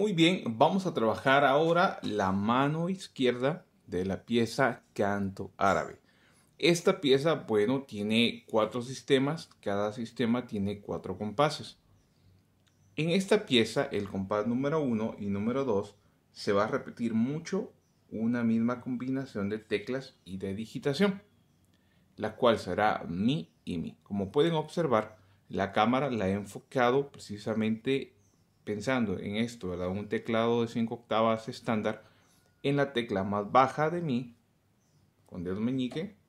Muy bien, vamos a trabajar ahora la mano izquierda de la pieza Canto Árabe. Esta pieza, bueno, tiene cuatro sistemas, cada sistema tiene cuatro compases. En esta pieza, el compás número 1 y número 2 se va a repetir mucho una misma combinación de teclas y de digitación, la cual será mi y mi. Como pueden observar, la cámara la he enfocado precisamente pensando en esto, ¿verdad? Un teclado de 5 octavas estándar en la tecla más baja de mi, con dedo meñique,